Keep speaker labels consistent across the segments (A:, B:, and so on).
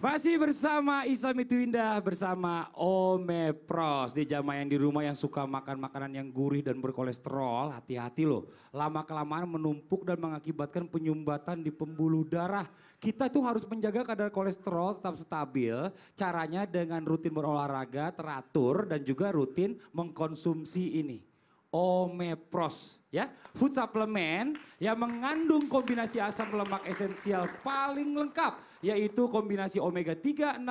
A: Masih bersama Islam itu indah bersama Ome Pros. Di jamaah yang di rumah yang suka makan makanan yang gurih dan berkolesterol, hati-hati loh. Lama kelamaan menumpuk dan mengakibatkan penyumbatan di pembuluh darah. Kita tuh harus menjaga kadar kolesterol tetap stabil. Caranya dengan rutin berolahraga, teratur dan juga rutin mengkonsumsi ini omepros ya food supplement yang mengandung kombinasi asam lemak esensial paling lengkap yaitu kombinasi omega 369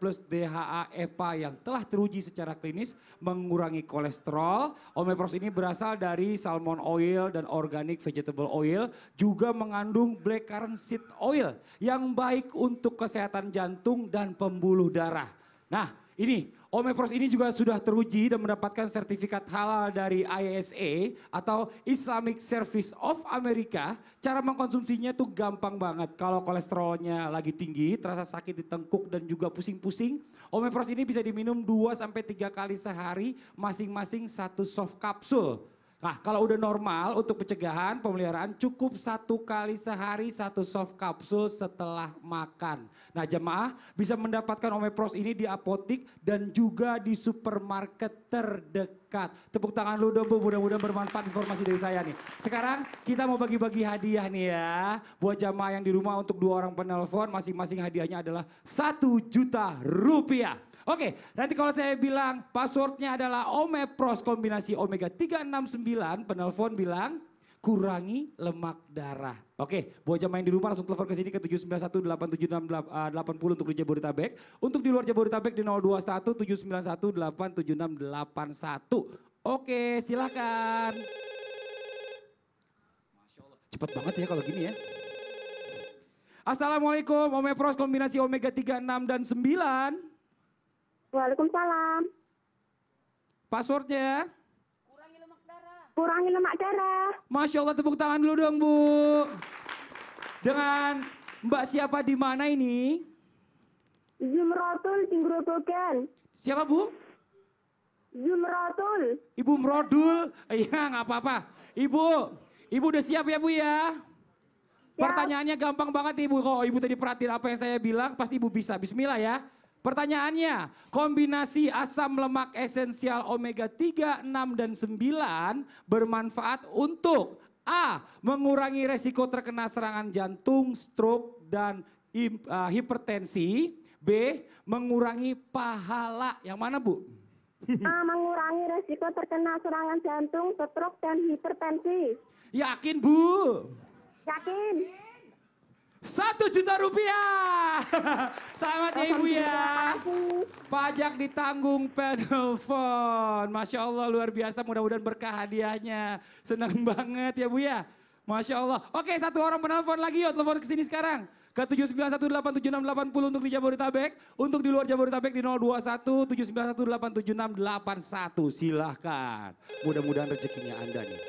A: plus DHA EPA yang telah teruji secara klinis mengurangi kolesterol. Omepros ini berasal dari salmon oil dan organic vegetable oil juga mengandung blackcurrant seed oil yang baik untuk kesehatan jantung dan pembuluh darah. Nah ini Omepros ini juga sudah teruji dan mendapatkan sertifikat halal dari ISA atau Islamic Service of America. Cara mengkonsumsinya tuh gampang banget. Kalau kolesterolnya lagi tinggi, terasa sakit di tengkuk dan juga pusing-pusing. Omepros ini bisa diminum 2 sampai 3 kali sehari masing-masing satu soft kapsul. Nah, kalau udah normal untuk pencegahan pemeliharaan cukup satu kali sehari satu soft kapsul setelah makan. Nah, jemaah bisa mendapatkan Omepros ini di apotik dan juga di supermarket terdekat. Tepuk tangan lu dong mudah-mudahan bermanfaat informasi dari saya nih. Sekarang kita mau bagi-bagi hadiah nih ya. Buat jemaah yang di rumah untuk dua orang penelpon, masing-masing hadiahnya adalah satu juta rupiah. Oke, nanti kalau saya bilang passwordnya adalah Omepros kombinasi omega 369, penelpon bilang kurangi lemak darah. Oke, buat bocah main di rumah langsung telepon ke sini ke 7918780 untuk di Jabodetabek. Untuk di luar Jabodetabek di 0217918761. Oke, silakan. Masya Allah, cepet banget ya kalau gini ya. Assalamualaikum, Omepros kombinasi omega 36 dan 9. Waalaikumsalam. Passwordnya? Ya? Kurangi lemak darah. Kurangi lemak darah. Masya Allah tepuk tangan dulu dong Bu. Dengan Mbak siapa di mana ini? Zumrotul Tingrotoken. Siapa Bu? Zumrotul. Ibu Mrodul. Eh, iya nggak apa-apa. Ibu, Ibu udah siap ya Bu ya? Pertanyaannya gampang banget Ibu. kok. Ibu tadi perhatiin apa yang saya bilang, pasti Ibu bisa. Bismillah ya. Pertanyaannya, kombinasi asam lemak esensial omega 3, 6, dan 9 bermanfaat untuk A. Mengurangi resiko terkena serangan jantung, stroke, dan eh, hipertensi. B. Mengurangi pahala. Yang mana Bu? A. Mengurangi resiko terkena serangan jantung, stroke, dan hipertensi. Yakin Bu? Yakin satu juta rupiah. Selamat ya Ibu ya. Pajak ditanggung penelpon. Masya Allah luar biasa mudah-mudahan berkah hadiahnya. Senang banget ya Bu ya. Masya Allah. Oke satu orang penelpon lagi yuk telepon ke sini sekarang. Ke 79187680 untuk di Jabodetabek. Untuk di luar Jabodetabek di satu, Silahkan. Mudah-mudahan rezekinya Anda nih.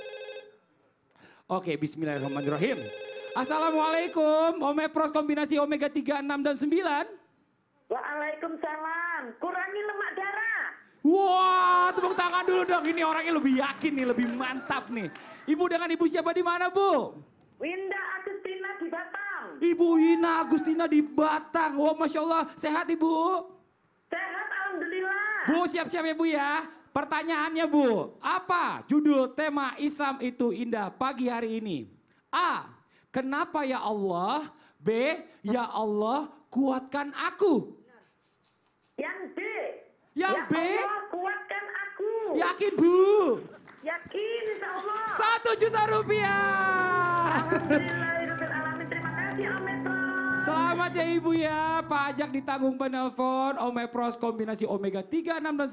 A: Oke, Bismillahirrahmanirrahim. Assalamualaikum, omepros kombinasi omega 3, 6, dan 9. Waalaikumsalam,
B: kurangi lemak darah.
A: Wah, wow, tepuk tangan dulu dong. Ini orangnya lebih yakin nih, lebih mantap nih. Ibu dengan ibu siapa di mana, Bu?
B: Winda Agustina di Batang.
A: Ibu Wina Agustina di Batang. Wah, Masya Allah. Sehat, Ibu?
B: Sehat, Alhamdulillah.
A: Bu, siap-siap ya, Bu ya. Pertanyaannya, Bu. Apa judul tema Islam itu indah pagi hari ini? A. Kenapa ya Allah? B. Ya Allah kuatkan aku. Yang B. Yang ya B. Allah kuatkan aku. Yakin Bu?
B: Yakin insya Allah.
A: Satu juta rupiah.
B: Alhamdulillah. Terima kasih Om Metro.
A: Selamat ya Ibu ya. Pajak ditanggung penelpon. Omepros kombinasi omega 3, 6, dan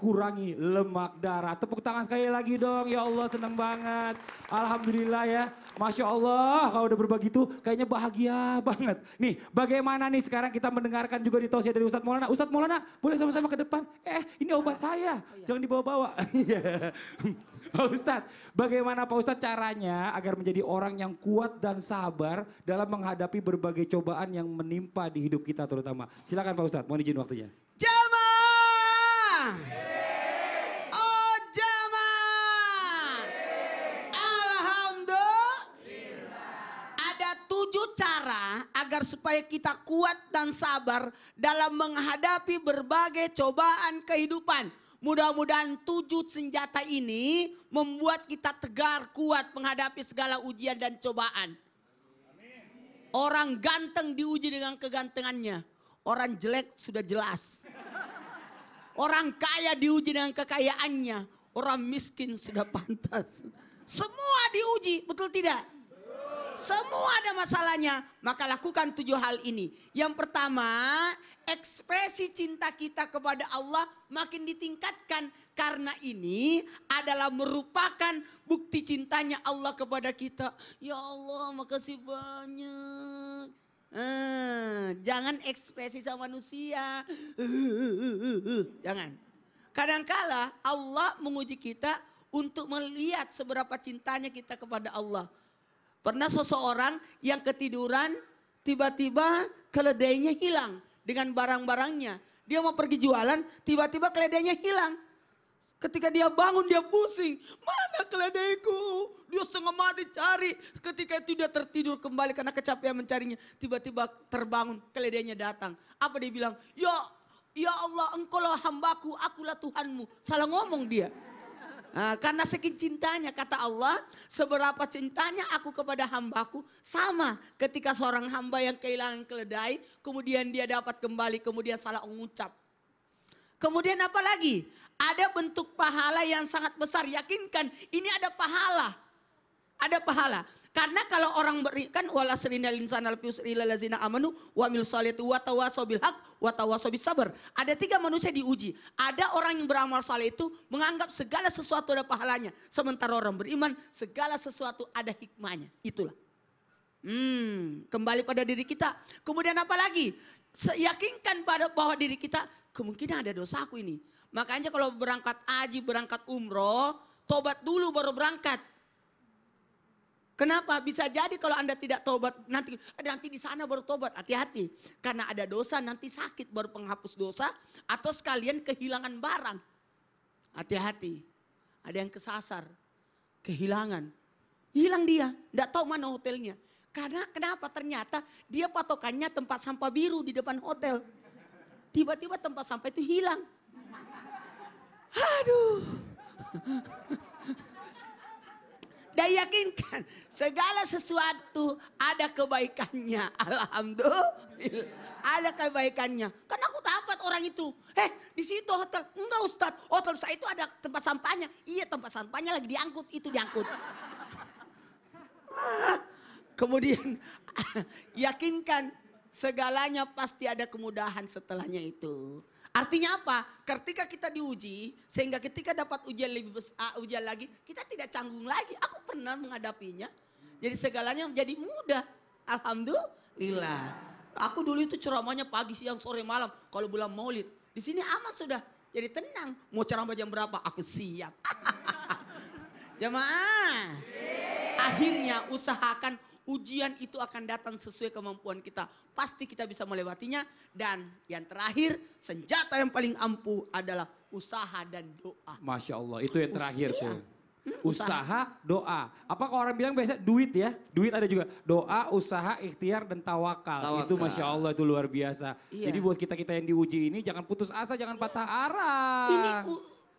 A: 9 kurangi lemak darah. Tepuk tangan sekali lagi dong. Ya Allah seneng banget. Alhamdulillah ya. Masya Allah kalau udah berbagi tuh kayaknya bahagia banget. Nih bagaimana nih sekarang kita mendengarkan juga di tausiah dari Ustadz Maulana. Ustadz Maulana boleh sama-sama ke depan. Eh ini obat saya. Oh, iya. Jangan dibawa-bawa. Iya. Pak Ustadz, bagaimana Pak Ustadz caranya agar menjadi orang yang kuat dan sabar dalam menghadapi berbagai cobaan yang menimpa di hidup kita terutama. Silakan Pak Ustadz, mohon izin waktunya.
B: Jamaah! Oh jamaah! Alhamdulillah. Ada tujuh cara agar supaya kita kuat dan sabar dalam menghadapi berbagai cobaan kehidupan. Mudah-mudahan tujuh senjata ini membuat kita tegar kuat menghadapi segala ujian dan cobaan. Orang ganteng diuji dengan kegantengannya. Orang jelek sudah jelas. Orang kaya diuji dengan kekayaannya. Orang miskin sudah pantas. Semua diuji, betul tidak? Semua ada masalahnya. Maka lakukan tujuh hal ini. Yang pertama, ekspresi cinta kita kepada Allah makin ditingkatkan. Karena ini adalah merupakan bukti cintanya Allah kepada kita. Ya Allah makasih banyak. Hmm, jangan ekspresi sama manusia. Jangan. Kadangkala Allah menguji kita untuk melihat seberapa cintanya kita kepada Allah. Pernah seseorang yang ketiduran tiba-tiba keledainya hilang dengan barang-barangnya. Dia mau pergi jualan, tiba-tiba keledainya hilang. Ketika dia bangun dia pusing. Mana keledaiku? Dia setengah mati cari. Ketika itu dia tertidur kembali karena kecapean mencarinya. Tiba-tiba terbangun keledainya datang. Apa dia bilang? Ya, ya Allah engkau lah hambaku, akulah Tuhanmu. Salah ngomong dia. Nah, karena sekian cintanya kata Allah, seberapa cintanya aku kepada hambaku sama ketika seorang hamba yang kehilangan keledai, kemudian dia dapat kembali, kemudian salah mengucap. Kemudian apa lagi? Ada bentuk pahala yang sangat besar, yakinkan ini ada pahala. Ada pahala. Karena kalau orang berikan kan wala serinal lazina amanu wa mil wa bil haq sabar. Ada tiga manusia diuji. Ada orang yang beramal saleh itu menganggap segala sesuatu ada pahalanya, sementara orang beriman segala sesuatu ada hikmahnya. Itulah. Hmm, kembali pada diri kita. Kemudian apa lagi? Yakinkan pada bahwa diri kita kemungkinan ada dosaku ini. Makanya kalau berangkat aji, berangkat umroh, tobat dulu baru berangkat. Kenapa? Bisa jadi kalau Anda tidak tobat nanti nanti di sana baru tobat. Hati-hati. Karena ada dosa nanti sakit baru penghapus dosa atau sekalian kehilangan barang. Hati-hati. Ada yang kesasar. Kehilangan. Hilang dia. Tidak tahu mana hotelnya. Karena kenapa? Ternyata dia patokannya tempat sampah biru di depan hotel. Tiba-tiba tempat sampah itu hilang. Aduh. Dan yakinkan segala sesuatu ada kebaikannya. Alhamdulillah. Ada kebaikannya. Karena aku dapat orang itu. Eh di situ hotel. Enggak Ustadz. Hotel saya itu ada tempat sampahnya. Iya tempat sampahnya lagi diangkut. Itu diangkut.
C: Ah.
B: Kemudian yakinkan segalanya pasti ada kemudahan setelahnya itu. Artinya apa? Ketika kita diuji, sehingga ketika dapat ujian lebih besar, ah, ujian lagi, kita tidak canggung lagi. Aku pernah menghadapinya. Jadi segalanya menjadi mudah. Alhamdulillah. Aku dulu itu ceramahnya pagi, siang, sore, malam. Kalau bulan maulid. Di sini amat sudah. Jadi tenang. Mau ceramah jam berapa? Aku siap. Jemaah.
C: Akhirnya
B: usahakan ujian itu akan datang sesuai kemampuan kita. Pasti kita bisa melewatinya. Dan yang terakhir, senjata yang paling ampuh adalah usaha dan doa.
A: Masya Allah, itu yang terakhir hmm, usaha. tuh. usaha, doa. Apa Apakah orang bilang biasa duit ya? Duit ada juga. Doa, usaha, ikhtiar, dan tawakal. tawakal. Itu Masya Allah itu luar biasa. Iya. Jadi buat kita-kita yang diuji ini jangan putus asa, jangan iya. patah arah. Ini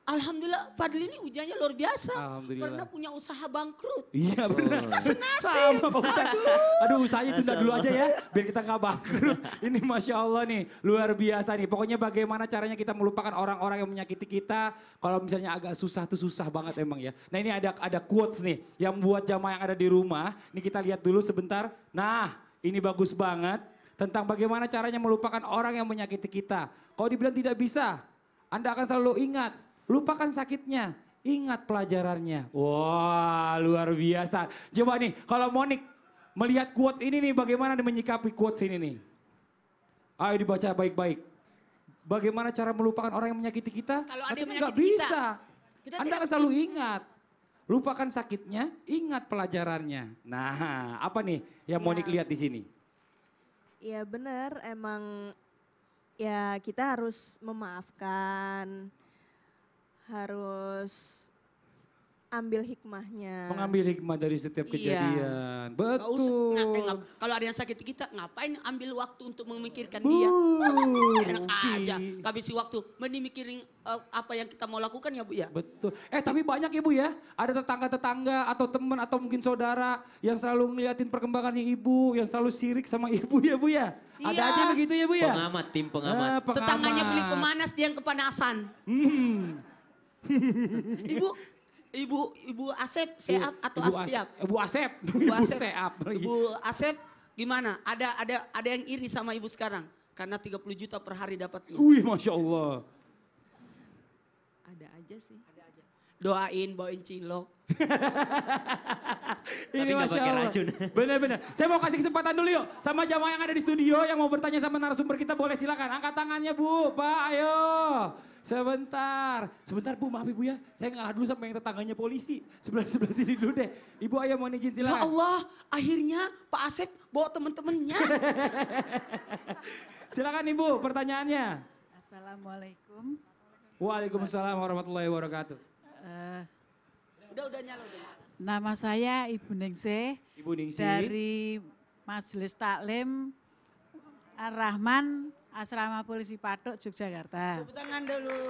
A: Alhamdulillah Fadli ini ujiannya luar biasa. Alhamdulillah. Pernah punya usaha bangkrut. Iya benar. Kita senasib. Sama Pak Aduh, Aduh usahanya tunda dulu aja ya. Biar kita gak bangkrut. ini Masya Allah nih luar biasa nih. Pokoknya bagaimana caranya kita melupakan orang-orang yang menyakiti kita. Kalau misalnya agak susah tuh susah banget emang ya. Nah ini ada ada quotes nih. Yang buat jamaah yang ada di rumah. Ini kita lihat dulu sebentar. Nah ini bagus banget. Tentang bagaimana caranya melupakan orang yang menyakiti kita. Kalau dibilang tidak bisa. Anda akan selalu ingat Lupakan sakitnya, ingat pelajarannya. Wah, luar biasa. Coba nih, kalau Monik melihat quotes ini nih, bagaimana menyikapi quotes ini nih? Ayo dibaca baik-baik. Bagaimana cara melupakan orang yang menyakiti kita? Kalau ada yang menyakiti bisa.
C: Kita, Anda akan selalu
A: ingat. Lupakan sakitnya, ingat pelajarannya. Nah, apa nih yang ya. Monik lihat di sini?
C: Ya benar, emang ya kita harus memaafkan harus ambil hikmahnya. Mengambil
A: hikmah dari setiap iya. kejadian. Iya. Betul.
B: Kalau ada yang sakit kita ngapain ambil waktu untuk memikirkan Bu, dia? Enak aja.
A: Habisi waktu. Mending mikirin uh, apa yang
B: kita mau lakukan ya Bu ya.
A: Betul. Eh tapi banyak ya Bu ya. Ada tetangga-tetangga atau teman atau mungkin saudara yang selalu ngeliatin perkembangannya Ibu. Yang selalu sirik sama Ibu ya Bu ya. Iya. Ada aja begitu ya Bu ya.
B: Pengamat, tim pengamat. Eh, pengamat. Tetangganya beli pemanas dia yang kepanasan. Hmm. ibu Ibu Ibu Asep, Seap atau Ibu Ibu Asep. Ibu Asep. Seap Ibu Asep gimana? Ada ada ada yang iri sama Ibu sekarang karena 30 juta per hari dapatnya.
A: Wih, Masya Allah.
B: Ada aja sih
A: doain bawain cilok.
B: Ini Tapi Masya Allah. racun.
A: Benar-benar. Saya mau kasih kesempatan dulu yuk. Sama jamaah yang ada di studio yang mau bertanya sama narasumber kita boleh silakan. Angkat tangannya Bu, Pak ayo. Sebentar. Sebentar Bu, maaf Ibu ya. Saya ngalah dulu sama yang tetangganya polisi. Sebelah-sebelah sini dulu deh. Ibu ayo mau izin silakan. Ya Allah, akhirnya Pak Asep bawa temen-temennya. silakan Ibu, pertanyaannya.
C: Assalamualaikum.
A: Waalaikumsalam warahmatullahi wabarakatuh.
C: Eh, udah udah nyala udah. Nama saya Ibu Ningsih.
A: Ibu Ningsih. Dari
C: Majelis Taklim Ar-Rahman Asrama Polisi Patok Yogyakarta. Tepuk
B: tangan dulu.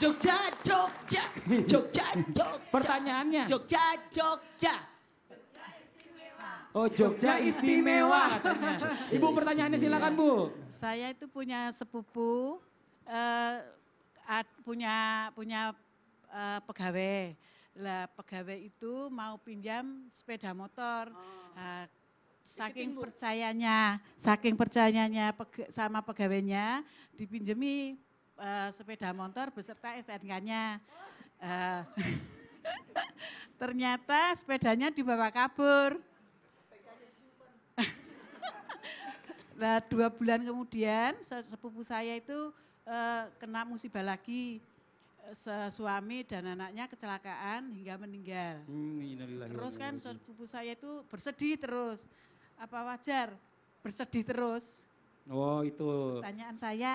C: Jogja, Jogja, Jogja, Jogja. Pertanyaannya. Jogja, Jogja.
A: Oh Jogja istimewa. Jogja Ibu pertanyaannya silakan Bu.
C: Saya itu punya sepupu, uh, punya punya uh, pegawai. Lah pegawai itu mau pinjam sepeda motor. Oh. Uh, saking percayanya, saking percayanya sama pegawainya dipinjami uh, eh, sepeda motor beserta STNK-nya. Eh, ternyata sepedanya dibawa kabur. nah, dua bulan kemudian sepupu saya itu uh, kena musibah lagi suami dan anaknya kecelakaan hingga meninggal.
A: Hmm, terus kan
C: sepupu saya itu bersedih terus. Apa wajar? Bersedih terus.
A: Oh itu.
C: Pertanyaan saya,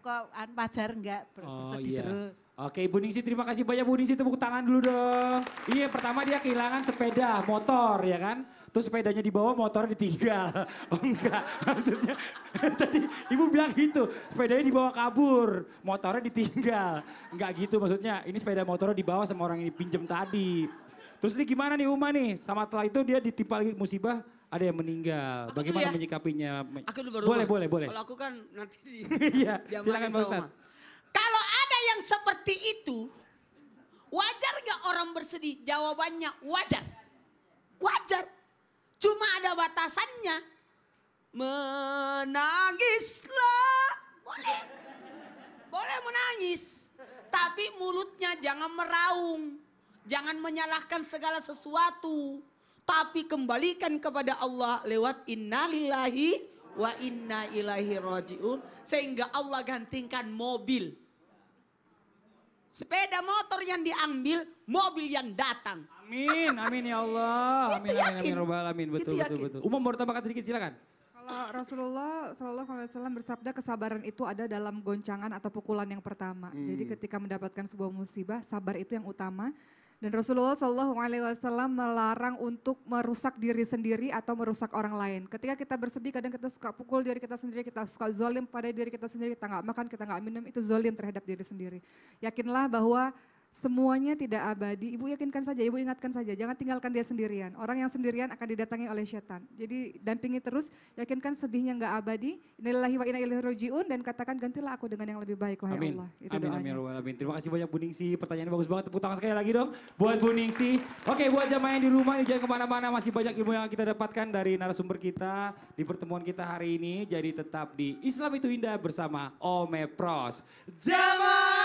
C: kok wajar enggak oh, bersedih oh, iya. terus?
A: Oke Ibu Ningsi terima kasih banyak Bu Ningsi tepuk tangan dulu dong. Iya pertama dia kehilangan sepeda, motor ya kan. Terus sepedanya dibawa motor ditinggal. Oh enggak maksudnya tadi Ibu bilang gitu. Sepedanya dibawa kabur, motornya ditinggal. Enggak gitu maksudnya ini sepeda motornya dibawa sama orang ini pinjem tadi. Terus ini gimana nih Uma nih? Sama setelah itu dia ditimpa lagi musibah ada yang meninggal. Aku Bagaimana ya? menyikapinya? Aku boleh, boleh, boleh. Kalau
B: aku kan nanti di,
C: Iya, silakan Pak Ustaz
B: yang seperti itu, wajar gak orang bersedih? Jawabannya wajar. Wajar. Cuma ada batasannya. Menangislah. Boleh. Boleh menangis. Tapi mulutnya jangan meraung. Jangan menyalahkan segala sesuatu. Tapi kembalikan kepada Allah lewat innalillahi wa inna ilaihi roji'un. Sehingga Allah gantikan mobil sepeda motor yang diambil, mobil yang datang.
A: Amin, amin ya Allah. Gitu amin, amin, amin, amin, amin. Gitu betul, betul, betul. Umum tambahkan sedikit silakan. Kalau Rasulullah Shallallahu Alaihi Wasallam bersabda kesabaran itu ada dalam goncangan atau pukulan yang pertama. Hmm. Jadi ketika mendapatkan sebuah musibah, sabar itu yang utama. Dan Rasulullah Shallallahu Alaihi Wasallam melarang untuk merusak diri sendiri atau merusak orang lain. Ketika kita bersedih, kadang kita suka pukul diri kita sendiri, kita suka zolim pada diri kita sendiri, kita nggak makan, kita nggak minum, itu zolim terhadap diri sendiri. Yakinlah bahwa Semuanya tidak abadi. Ibu yakinkan saja, ibu ingatkan saja, jangan tinggalkan dia sendirian. Orang yang sendirian akan didatangi oleh setan. Jadi dampingi terus, yakinkan sedihnya nggak abadi. inilah wa inilah rojiun dan katakan gantilah aku dengan yang lebih baik wahai amin. Allah. Itu amin, amin, ya Amin, amin. Terima kasih banyak Bu Ningsi. Pertanyaannya bagus banget. Tepuk tangan sekali lagi dong buat Bu Ningsi. Oke, buat jamaah yang di rumah ya jangan kemana-mana. Masih banyak ilmu yang kita dapatkan dari narasumber kita di pertemuan kita hari ini. Jadi tetap di Islam itu Indah bersama Ome Pros. Jamaah!